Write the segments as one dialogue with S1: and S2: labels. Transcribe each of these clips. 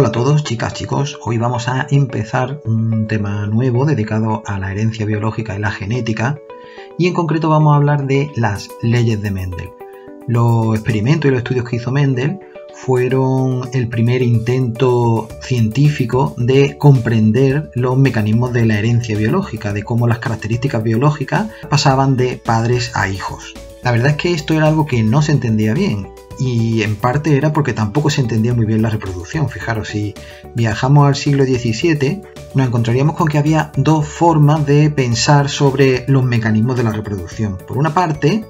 S1: Hola a todos, chicas, chicos. Hoy vamos a empezar un tema nuevo dedicado a la herencia biológica y la genética. Y en concreto vamos a hablar de las leyes de Mendel. Los experimentos y los estudios que hizo Mendel fueron el primer intento científico de comprender los mecanismos de la herencia biológica, de cómo las características biológicas pasaban de padres a hijos. La verdad es que esto era algo que no se entendía bien y en parte era porque tampoco se entendía muy bien la reproducción. Fijaros, si viajamos al siglo XVII, nos encontraríamos con que había dos formas de pensar sobre los mecanismos de la reproducción. Por una parte,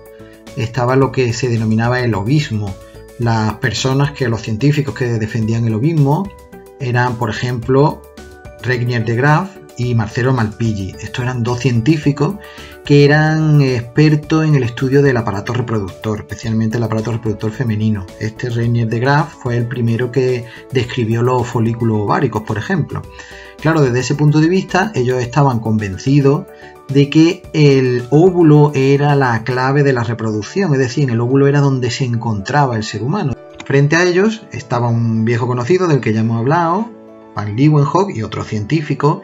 S1: estaba lo que se denominaba el obismo. Las personas que, los científicos que defendían el obismo, eran, por ejemplo, Regnier de Graaf y Marcelo Malpighi. Estos eran dos científicos que eran expertos en el estudio del aparato reproductor, especialmente el aparato reproductor femenino. Este Reinier de Graaf fue el primero que describió los folículos ováricos, por ejemplo. Claro, desde ese punto de vista, ellos estaban convencidos de que el óvulo era la clave de la reproducción, es decir, el óvulo era donde se encontraba el ser humano. Frente a ellos estaba un viejo conocido del que ya hemos hablado, Van Leeuwenhoek y otro científico,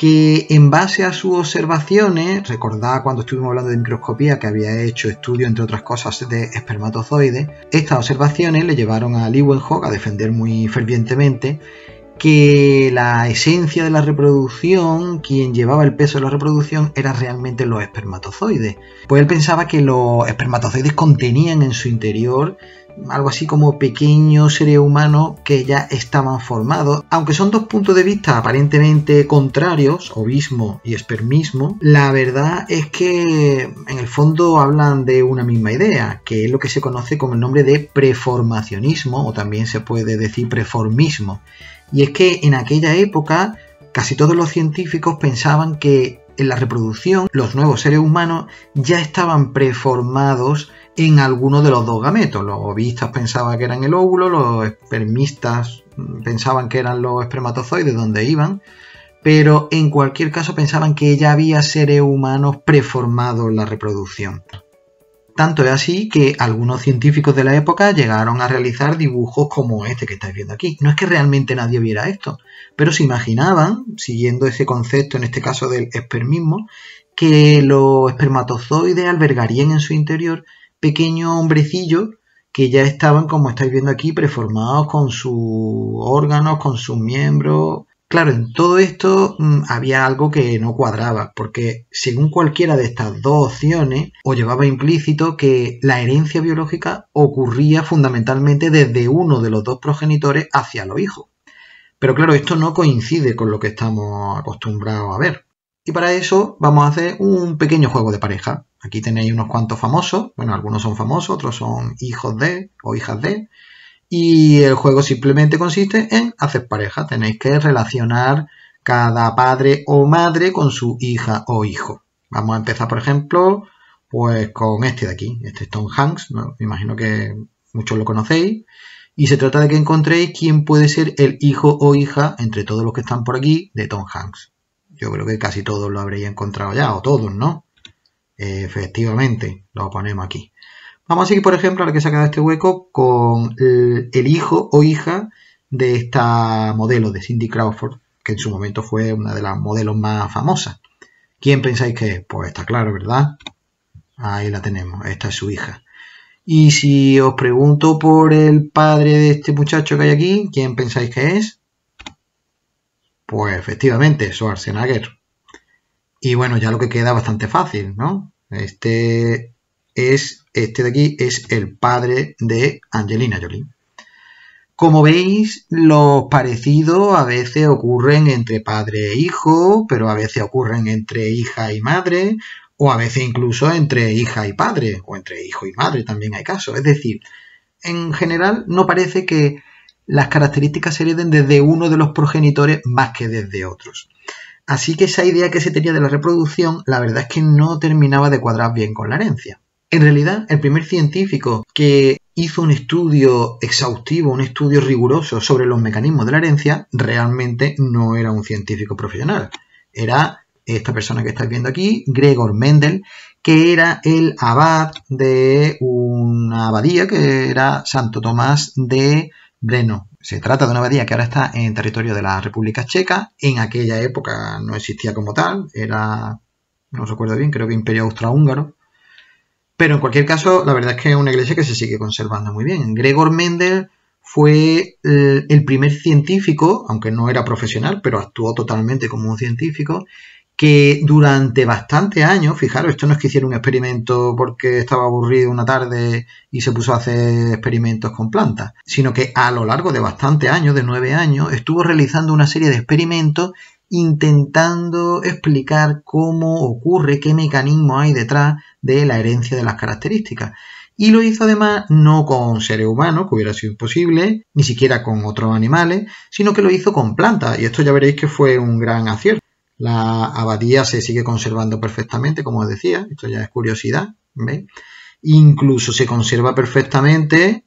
S1: que en base a sus observaciones, recordad cuando estuvimos hablando de microscopía que había hecho estudio entre otras cosas de espermatozoides, estas observaciones le llevaron a Leeuwenhoek a defender muy fervientemente que la esencia de la reproducción, quien llevaba el peso de la reproducción, era realmente los espermatozoides. Pues él pensaba que los espermatozoides contenían en su interior algo así como pequeños seres humanos que ya estaban formados. Aunque son dos puntos de vista aparentemente contrarios, obismo y espermismo, la verdad es que en el fondo hablan de una misma idea, que es lo que se conoce con el nombre de preformacionismo, o también se puede decir preformismo. Y es que en aquella época casi todos los científicos pensaban que en la reproducción los nuevos seres humanos ya estaban preformados en alguno de los dos gametos. Los ovistas pensaban que eran el óvulo, los espermistas pensaban que eran los espermatozoides donde iban, pero en cualquier caso pensaban que ya había seres humanos preformados en la reproducción. Tanto es así que algunos científicos de la época llegaron a realizar dibujos como este que estáis viendo aquí. No es que realmente nadie viera esto, pero se imaginaban, siguiendo ese concepto en este caso del espermismo, que los espermatozoides albergarían en su interior pequeño hombrecillo que ya estaban, como estáis viendo aquí, preformados con sus órganos, con sus miembros. Claro, en todo esto mm, había algo que no cuadraba, porque según cualquiera de estas dos opciones, o llevaba implícito que la herencia biológica ocurría fundamentalmente desde uno de los dos progenitores hacia los hijos. Pero claro, esto no coincide con lo que estamos acostumbrados a ver. Y para eso vamos a hacer un pequeño juego de pareja. Aquí tenéis unos cuantos famosos, bueno, algunos son famosos, otros son hijos de o hijas de. Y el juego simplemente consiste en hacer pareja. Tenéis que relacionar cada padre o madre con su hija o hijo. Vamos a empezar, por ejemplo, pues con este de aquí. Este es Tom Hanks, me imagino que muchos lo conocéis. Y se trata de que encontréis quién puede ser el hijo o hija, entre todos los que están por aquí, de Tom Hanks yo creo que casi todos lo habréis encontrado ya, o todos, ¿no? Eh, efectivamente, lo ponemos aquí. Vamos a seguir, por ejemplo, la que se ha este hueco, con el hijo o hija de esta modelo de Cindy Crawford, que en su momento fue una de las modelos más famosas. ¿Quién pensáis que es? Pues está claro, ¿verdad? Ahí la tenemos, esta es su hija. Y si os pregunto por el padre de este muchacho que hay aquí, ¿quién pensáis que es? Pues efectivamente, Schwarzenegger. Y bueno, ya lo que queda bastante fácil, ¿no? Este es, este de aquí es el padre de Angelina Jolie. Como veis, los parecidos a veces ocurren entre padre e hijo, pero a veces ocurren entre hija y madre, o a veces incluso entre hija y padre, o entre hijo y madre también hay casos. Es decir, en general no parece que las características se hereden desde uno de los progenitores más que desde otros. Así que esa idea que se tenía de la reproducción, la verdad es que no terminaba de cuadrar bien con la herencia. En realidad, el primer científico que hizo un estudio exhaustivo, un estudio riguroso sobre los mecanismos de la herencia, realmente no era un científico profesional. Era esta persona que estáis viendo aquí, Gregor Mendel, que era el abad de una abadía que era Santo Tomás de bueno, Se trata de una abadía que ahora está en territorio de la República Checa. En aquella época no existía como tal, era, no recuerdo bien, creo que Imperio Austrohúngaro. Pero en cualquier caso, la verdad es que es una iglesia que se sigue conservando muy bien. Gregor Mendel fue el primer científico, aunque no era profesional, pero actuó totalmente como un científico, que durante bastante años, fijaros, esto no es que hiciera un experimento porque estaba aburrido una tarde y se puso a hacer experimentos con plantas, sino que a lo largo de bastante años, de nueve años, estuvo realizando una serie de experimentos intentando explicar cómo ocurre, qué mecanismo hay detrás de la herencia de las características. Y lo hizo además no con seres humanos, que hubiera sido imposible, ni siquiera con otros animales, sino que lo hizo con plantas. Y esto ya veréis que fue un gran acierto. La abadía se sigue conservando perfectamente, como os decía, esto ya es curiosidad. Incluso se conserva perfectamente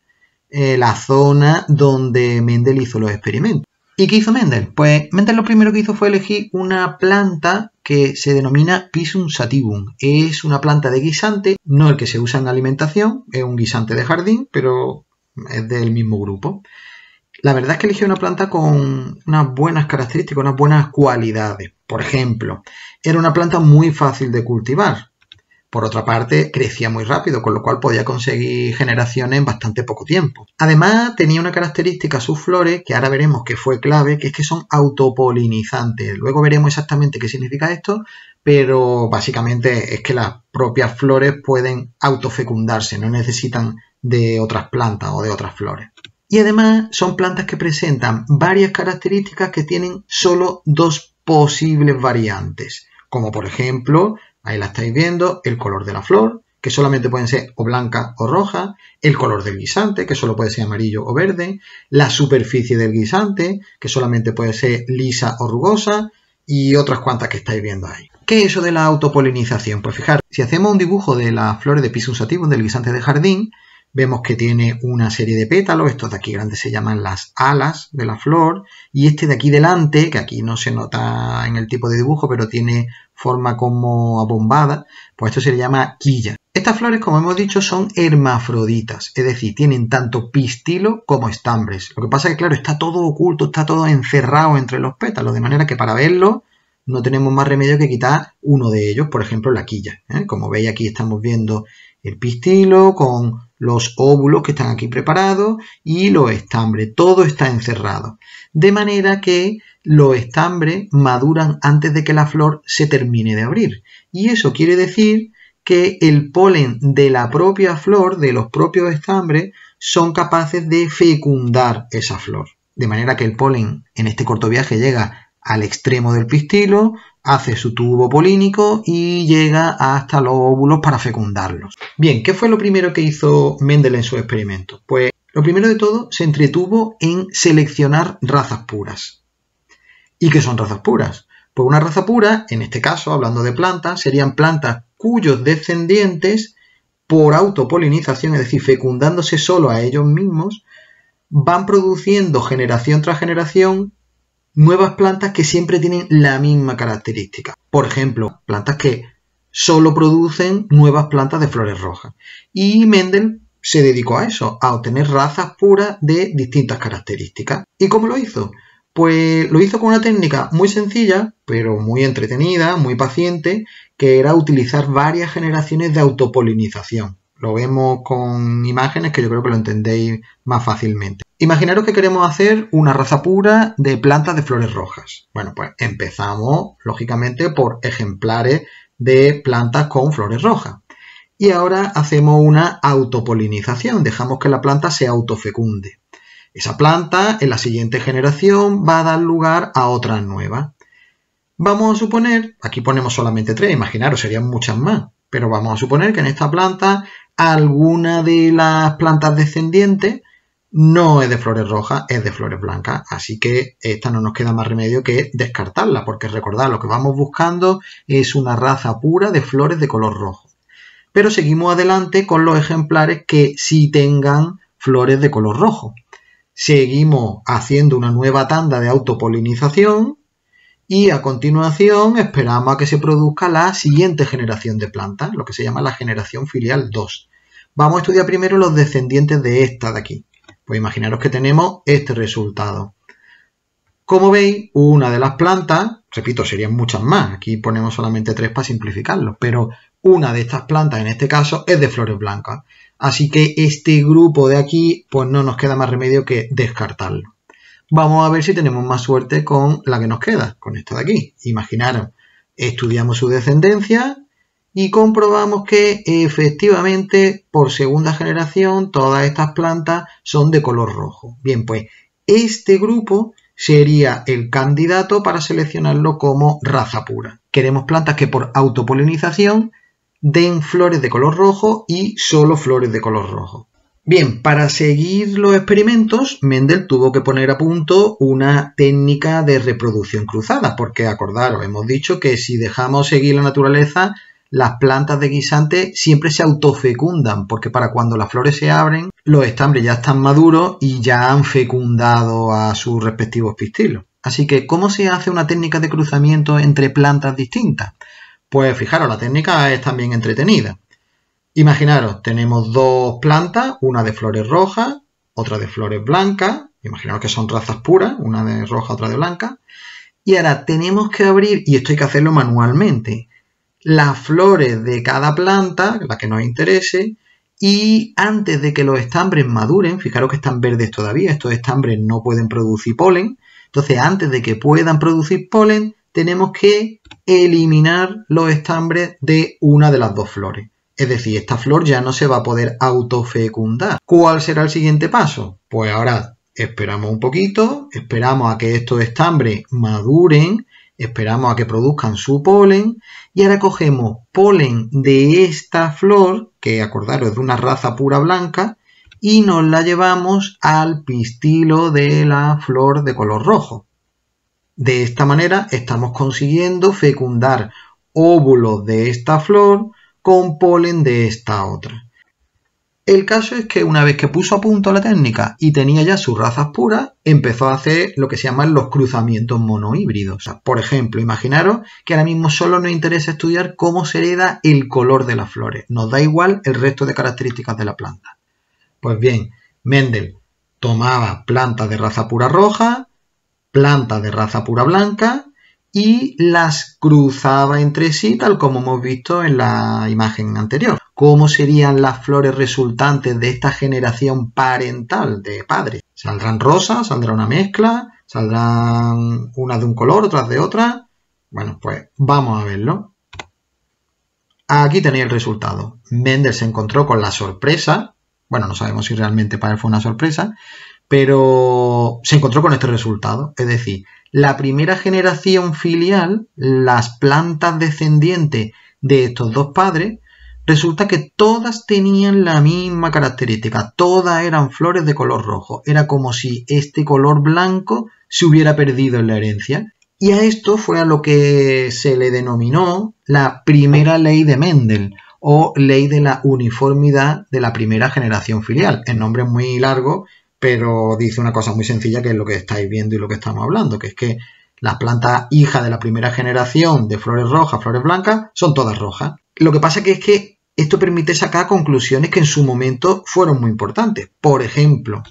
S1: eh, la zona donde Mendel hizo los experimentos. ¿Y qué hizo Mendel? Pues Mendel lo primero que hizo fue elegir una planta que se denomina Pisum sativum. Es una planta de guisante, no el que se usa en alimentación, es un guisante de jardín, pero es del mismo grupo. La verdad es que eligió una planta con unas buenas características, unas buenas cualidades por ejemplo. Era una planta muy fácil de cultivar. Por otra parte, crecía muy rápido, con lo cual podía conseguir generaciones en bastante poco tiempo. Además, tenía una característica sus flores, que ahora veremos que fue clave, que es que son autopolinizantes. Luego veremos exactamente qué significa esto, pero básicamente es que las propias flores pueden autofecundarse, no necesitan de otras plantas o de otras flores. Y además son plantas que presentan varias características que tienen solo dos posibles variantes, como por ejemplo, ahí la estáis viendo, el color de la flor, que solamente pueden ser o blanca o roja, el color del guisante, que solo puede ser amarillo o verde, la superficie del guisante, que solamente puede ser lisa o rugosa, y otras cuantas que estáis viendo ahí. ¿Qué es eso de la autopolinización? Pues fijar, si hacemos un dibujo de las flores de Pisum sativum del guisante de jardín, Vemos que tiene una serie de pétalos, estos de aquí grandes se llaman las alas de la flor, y este de aquí delante, que aquí no se nota en el tipo de dibujo, pero tiene forma como abombada, pues esto se le llama quilla. Estas flores, como hemos dicho, son hermafroditas, es decir, tienen tanto pistilo como estambres. Lo que pasa es que, claro, está todo oculto, está todo encerrado entre los pétalos, de manera que para verlo no tenemos más remedio que quitar uno de ellos, por ejemplo, la quilla. ¿eh? Como veis aquí estamos viendo el pistilo con los óvulos que están aquí preparados y los estambres. Todo está encerrado. De manera que los estambres maduran antes de que la flor se termine de abrir. Y eso quiere decir que el polen de la propia flor, de los propios estambres, son capaces de fecundar esa flor. De manera que el polen en este corto viaje llega al extremo del pistilo, hace su tubo polínico y llega hasta los óvulos para fecundarlos. Bien, ¿qué fue lo primero que hizo Mendel en su experimento? Pues lo primero de todo se entretuvo en seleccionar razas puras. ¿Y qué son razas puras? Pues una raza pura, en este caso, hablando de plantas, serían plantas cuyos descendientes, por autopolinización, es decir, fecundándose solo a ellos mismos, van produciendo generación tras generación nuevas plantas que siempre tienen la misma característica. Por ejemplo, plantas que solo producen nuevas plantas de flores rojas. Y Mendel se dedicó a eso, a obtener razas puras de distintas características. ¿Y cómo lo hizo? Pues lo hizo con una técnica muy sencilla, pero muy entretenida, muy paciente, que era utilizar varias generaciones de autopolinización lo vemos con imágenes que yo creo que lo entendéis más fácilmente. Imaginaros que queremos hacer una raza pura de plantas de flores rojas. Bueno, pues empezamos, lógicamente, por ejemplares de plantas con flores rojas. Y ahora hacemos una autopolinización, dejamos que la planta se autofecunde. Esa planta en la siguiente generación va a dar lugar a otra nueva. Vamos a suponer, aquí ponemos solamente tres, imaginaros, serían muchas más, pero vamos a suponer que en esta planta alguna de las plantas descendientes no es de flores rojas, es de flores blancas. Así que esta no nos queda más remedio que descartarla, porque recordad, lo que vamos buscando es una raza pura de flores de color rojo. Pero seguimos adelante con los ejemplares que sí tengan flores de color rojo. Seguimos haciendo una nueva tanda de autopolinización y a continuación esperamos a que se produzca la siguiente generación de plantas, lo que se llama la generación filial 2. Vamos a estudiar primero los descendientes de esta de aquí. Pues imaginaros que tenemos este resultado. Como veis, una de las plantas, repito, serían muchas más, aquí ponemos solamente tres para simplificarlo, pero una de estas plantas en este caso es de flores blancas. Así que este grupo de aquí, pues no nos queda más remedio que descartarlo. Vamos a ver si tenemos más suerte con la que nos queda, con esta de aquí. Imaginaron, estudiamos su descendencia y comprobamos que efectivamente por segunda generación todas estas plantas son de color rojo. Bien, pues este grupo sería el candidato para seleccionarlo como raza pura. Queremos plantas que por autopolinización den flores de color rojo y solo flores de color rojo. Bien, para seguir los experimentos, Mendel tuvo que poner a punto una técnica de reproducción cruzada, porque acordaros, hemos dicho que si dejamos seguir la naturaleza, las plantas de guisante siempre se autofecundan, porque para cuando las flores se abren, los estambres ya están maduros y ya han fecundado a sus respectivos pistilos. Así que, ¿cómo se hace una técnica de cruzamiento entre plantas distintas? Pues fijaros, la técnica es también entretenida. Imaginaros, tenemos dos plantas, una de flores rojas, otra de flores blancas, imaginaros que son razas puras, una de roja, otra de blanca, y ahora tenemos que abrir, y esto hay que hacerlo manualmente, las flores de cada planta, la que nos interese, y antes de que los estambres maduren, fijaros que están verdes todavía, estos estambres no pueden producir polen, entonces antes de que puedan producir polen, tenemos que eliminar los estambres de una de las dos flores. Es decir, esta flor ya no se va a poder autofecundar. ¿Cuál será el siguiente paso? Pues ahora esperamos un poquito, esperamos a que estos estambres maduren, esperamos a que produzcan su polen y ahora cogemos polen de esta flor, que acordaros es de una raza pura blanca, y nos la llevamos al pistilo de la flor de color rojo. De esta manera estamos consiguiendo fecundar óvulos de esta flor con polen de esta otra. El caso es que una vez que puso a punto la técnica y tenía ya sus razas puras, empezó a hacer lo que se llaman los cruzamientos monohíbridos. por ejemplo, imaginaros que ahora mismo solo nos interesa estudiar cómo se hereda el color de las flores. Nos da igual el resto de características de la planta. Pues bien, Mendel tomaba plantas de raza pura roja, plantas de raza pura blanca y las cruzaba entre sí, tal como hemos visto en la imagen anterior. ¿Cómo serían las flores resultantes de esta generación parental de padres? ¿Saldrán rosas? ¿Saldrá una mezcla? ¿Saldrán unas de un color, otras de otra? Bueno, pues vamos a verlo. Aquí tenéis el resultado. Mendel se encontró con la sorpresa. Bueno, no sabemos si realmente para él fue una sorpresa, pero se encontró con este resultado. Es decir, la primera generación filial, las plantas descendientes de estos dos padres, resulta que todas tenían la misma característica, todas eran flores de color rojo. Era como si este color blanco se hubiera perdido en la herencia. Y a esto fue a lo que se le denominó la primera ley de Mendel o ley de la uniformidad de la primera generación filial. El nombre es muy largo pero dice una cosa muy sencilla que es lo que estáis viendo y lo que estamos hablando, que es que las plantas hijas de la primera generación de flores rojas, flores blancas, son todas rojas. Lo que pasa que es que esto permite sacar conclusiones que en su momento fueron muy importantes. Por ejemplo,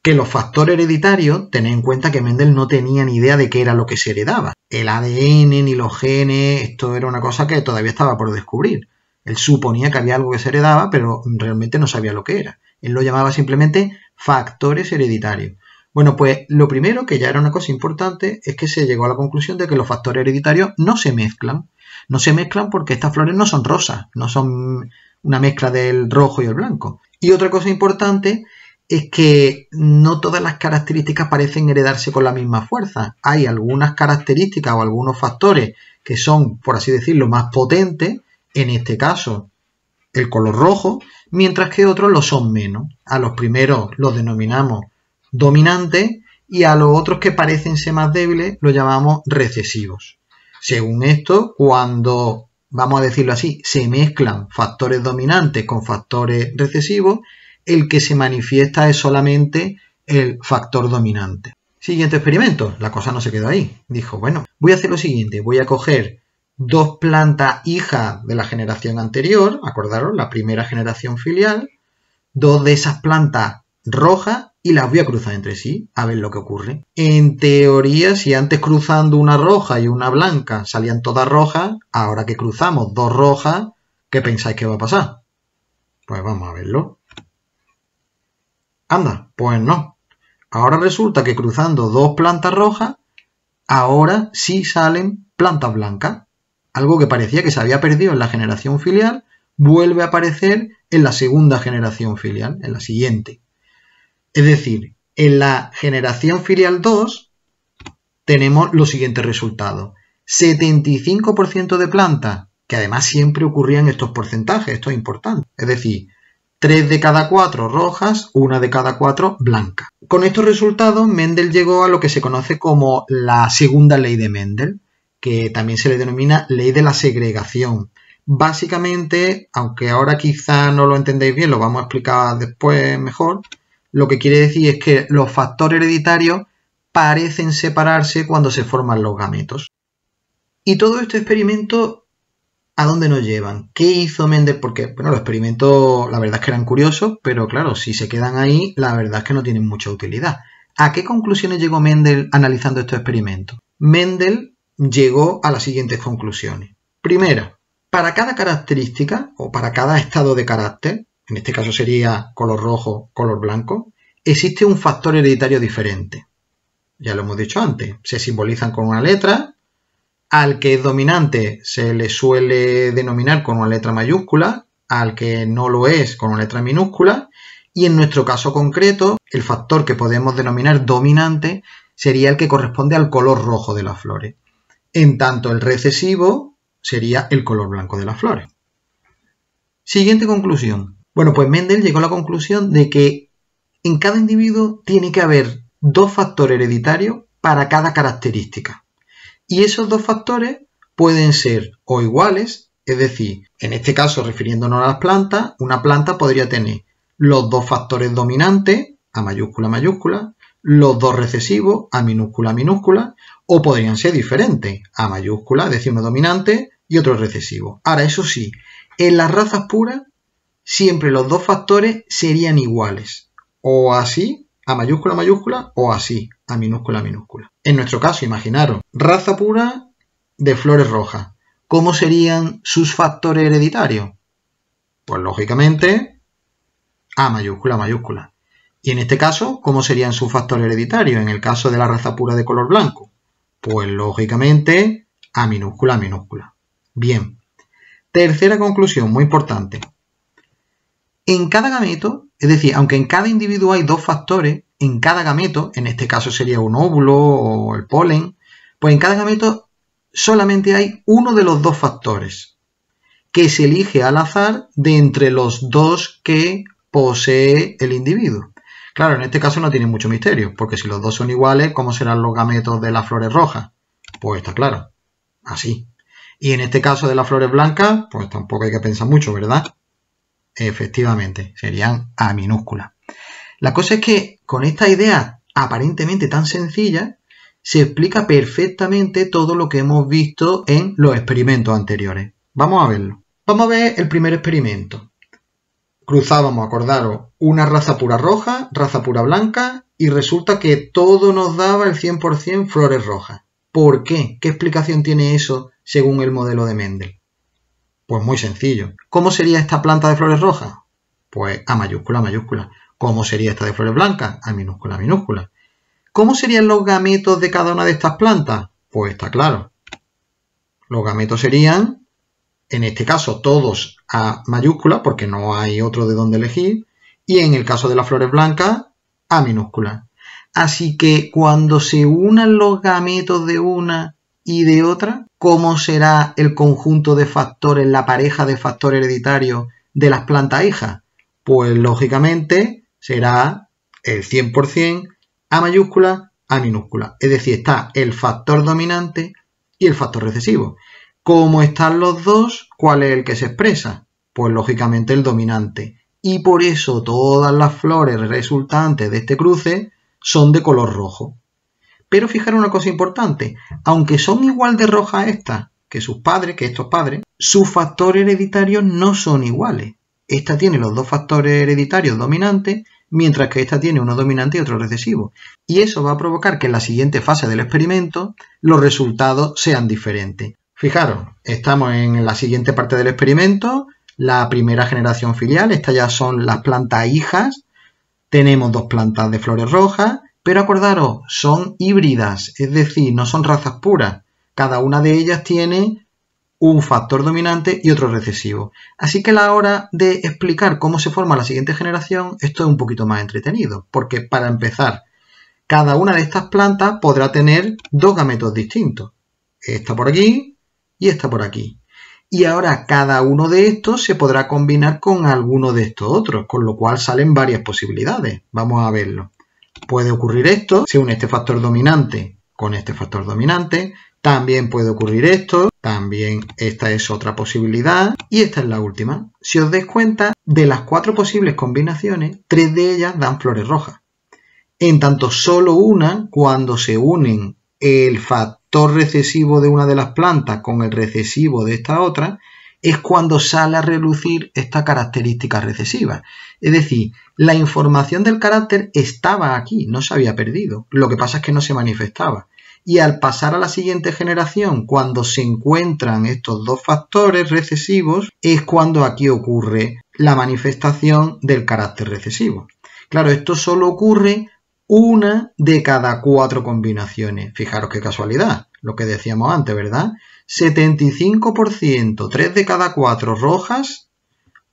S1: que los factores hereditarios, tened en cuenta que Mendel no tenía ni idea de qué era lo que se heredaba. El ADN ni los genes, esto era una cosa que todavía estaba por descubrir. Él suponía que había algo que se heredaba, pero realmente no sabía lo que era. Él lo llamaba simplemente factores hereditarios. Bueno, pues lo primero, que ya era una cosa importante, es que se llegó a la conclusión de que los factores hereditarios no se mezclan. No se mezclan porque estas flores no son rosas, no son una mezcla del rojo y el blanco. Y otra cosa importante es que no todas las características parecen heredarse con la misma fuerza. Hay algunas características o algunos factores que son, por así decirlo, más potentes, en este caso el color rojo, mientras que otros lo son menos. A los primeros los denominamos dominantes y a los otros que parecen ser más débiles los llamamos recesivos. Según esto, cuando, vamos a decirlo así, se mezclan factores dominantes con factores recesivos, el que se manifiesta es solamente el factor dominante. Siguiente experimento. La cosa no se quedó ahí. Dijo, bueno, voy a hacer lo siguiente. Voy a coger dos plantas hijas de la generación anterior, acordaros, la primera generación filial, dos de esas plantas rojas y las voy a cruzar entre sí, a ver lo que ocurre. En teoría, si antes cruzando una roja y una blanca salían todas rojas, ahora que cruzamos dos rojas, ¿qué pensáis que va a pasar? Pues vamos a verlo. Anda, pues no. Ahora resulta que cruzando dos plantas rojas, ahora sí salen plantas blancas algo que parecía que se había perdido en la generación filial, vuelve a aparecer en la segunda generación filial, en la siguiente. Es decir, en la generación filial 2 tenemos los siguientes resultados. 75% de plantas, que además siempre ocurrían estos porcentajes, esto es importante. Es decir, 3 de cada 4 rojas, 1 de cada 4 blancas. Con estos resultados, Mendel llegó a lo que se conoce como la segunda ley de Mendel, que también se le denomina ley de la segregación. Básicamente, aunque ahora quizá no lo entendéis bien, lo vamos a explicar después mejor, lo que quiere decir es que los factores hereditarios parecen separarse cuando se forman los gametos. Y todo este experimento, ¿a dónde nos llevan? ¿Qué hizo Mendel? Porque, bueno, los experimentos, la verdad es que eran curiosos, pero claro, si se quedan ahí, la verdad es que no tienen mucha utilidad. ¿A qué conclusiones llegó Mendel analizando estos experimentos? Mendel llegó a las siguientes conclusiones. Primera, para cada característica o para cada estado de carácter, en este caso sería color rojo, color blanco, existe un factor hereditario diferente. Ya lo hemos dicho antes, se simbolizan con una letra, al que es dominante se le suele denominar con una letra mayúscula, al que no lo es con una letra minúscula, y en nuestro caso concreto, el factor que podemos denominar dominante sería el que corresponde al color rojo de las flores en tanto el recesivo sería el color blanco de las flores. Siguiente conclusión. Bueno, pues Mendel llegó a la conclusión de que en cada individuo tiene que haber dos factores hereditarios para cada característica. Y esos dos factores pueden ser o iguales, es decir, en este caso refiriéndonos a las plantas, una planta podría tener los dos factores dominantes, a mayúscula, mayúscula, los dos recesivos, a minúscula, minúscula, o podrían ser diferentes, A mayúscula, decimos dominante y otro recesivo. Ahora, eso sí, en las razas puras siempre los dos factores serían iguales, o así, A mayúscula, mayúscula, o así, A minúscula, minúscula. En nuestro caso, imaginaros, raza pura de flores rojas. ¿Cómo serían sus factores hereditarios? Pues lógicamente, A mayúscula, mayúscula. Y en este caso, ¿cómo serían sus factores hereditarios en el caso de la raza pura de color blanco? Pues lógicamente A minúscula, A minúscula. Bien. Tercera conclusión, muy importante. En cada gameto, es decir, aunque en cada individuo hay dos factores, en cada gameto, en este caso sería un óvulo o el polen, pues en cada gameto solamente hay uno de los dos factores, que se elige al azar de entre los dos que posee el individuo. Claro, en este caso no tiene mucho misterio, porque si los dos son iguales, ¿cómo serán los gametos de las flores rojas? Pues está claro, así. Y en este caso de las flores blancas, pues tampoco hay que pensar mucho, ¿verdad? Efectivamente, serían A minúscula. La cosa es que con esta idea aparentemente tan sencilla, se explica perfectamente todo lo que hemos visto en los experimentos anteriores. Vamos a verlo. Vamos a ver el primer experimento cruzábamos, acordaros, una raza pura roja, raza pura blanca, y resulta que todo nos daba el 100% flores rojas. ¿Por qué? ¿Qué explicación tiene eso según el modelo de Mendel? Pues muy sencillo. ¿Cómo sería esta planta de flores rojas? Pues A mayúscula, mayúscula. ¿Cómo sería esta de flores blancas? A minúscula, minúscula. ¿Cómo serían los gametos de cada una de estas plantas? Pues está claro. Los gametos serían en este caso todos a mayúscula porque no hay otro de donde elegir y en el caso de las flores blancas a minúscula. Así que cuando se unan los gametos de una y de otra, ¿cómo será el conjunto de factores, la pareja de factores hereditarios de las plantas hijas? Pues lógicamente será el 100% a mayúscula a minúscula. Es decir, está el factor dominante y el factor recesivo. ¿Cómo están los dos, ¿cuál es el que se expresa? Pues lógicamente el dominante. Y por eso todas las flores resultantes de este cruce son de color rojo. Pero fijar una cosa importante, aunque son igual de rojas estas que sus padres, que estos padres, sus factores hereditarios no son iguales. Esta tiene los dos factores hereditarios dominantes, mientras que esta tiene uno dominante y otro recesivo. Y eso va a provocar que en la siguiente fase del experimento los resultados sean diferentes. Fijaros, estamos en la siguiente parte del experimento, la primera generación filial, estas ya son las plantas hijas, tenemos dos plantas de flores rojas, pero acordaros, son híbridas, es decir, no son razas puras, cada una de ellas tiene un factor dominante y otro recesivo. Así que a la hora de explicar cómo se forma la siguiente generación, esto es un poquito más entretenido, porque para empezar, cada una de estas plantas podrá tener dos gametos distintos. Esta por aquí, y esta por aquí. Y ahora cada uno de estos se podrá combinar con alguno de estos otros, con lo cual salen varias posibilidades. Vamos a verlo. Puede ocurrir esto, se une este factor dominante con este factor dominante. También puede ocurrir esto, también esta es otra posibilidad y esta es la última. Si os dais cuenta, de las cuatro posibles combinaciones, tres de ellas dan flores rojas. En tanto, solo una, cuando se unen el factor recesivo de una de las plantas con el recesivo de esta otra, es cuando sale a relucir esta característica recesiva. Es decir, la información del carácter estaba aquí, no se había perdido. Lo que pasa es que no se manifestaba. Y al pasar a la siguiente generación, cuando se encuentran estos dos factores recesivos, es cuando aquí ocurre la manifestación del carácter recesivo. Claro, esto solo ocurre una de cada cuatro combinaciones. Fijaros qué casualidad, lo que decíamos antes, ¿verdad? 75%, 3 de cada 4 rojas,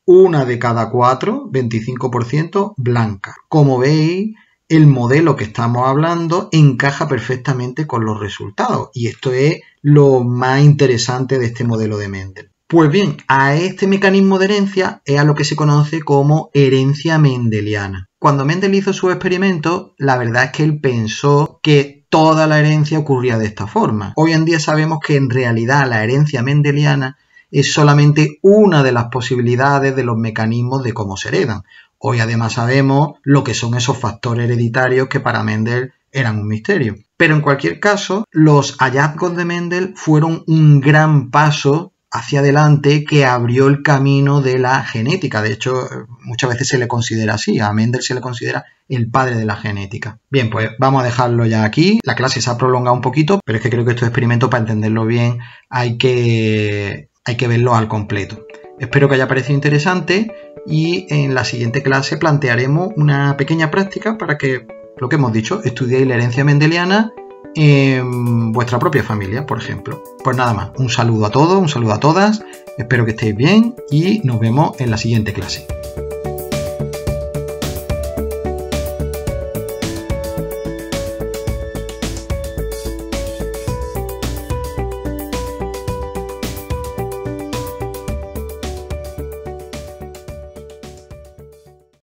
S1: una de cada 4, 25% blanca. Como veis, el modelo que estamos hablando encaja perfectamente con los resultados y esto es lo más interesante de este modelo de Mendel. Pues bien, a este mecanismo de herencia es a lo que se conoce como herencia mendeliana. Cuando Mendel hizo su experimento, la verdad es que él pensó que toda la herencia ocurría de esta forma. Hoy en día sabemos que en realidad la herencia mendeliana es solamente una de las posibilidades de los mecanismos de cómo se heredan. Hoy además sabemos lo que son esos factores hereditarios que para Mendel eran un misterio. Pero en cualquier caso, los hallazgos de Mendel fueron un gran paso hacia adelante que abrió el camino de la genética. De hecho, muchas veces se le considera así, a Mendel se le considera el padre de la genética. Bien, pues vamos a dejarlo ya aquí. La clase se ha prolongado un poquito, pero es que creo que estos experimento, para entenderlo bien, hay que, hay que verlo al completo. Espero que haya parecido interesante y en la siguiente clase plantearemos una pequeña práctica para que, lo que hemos dicho, estudiéis la herencia mendeliana en em, vuestra propia familia, por ejemplo. Pues nada más, un saludo a todos, un saludo a todas, espero que estéis bien y nos vemos en la siguiente clase.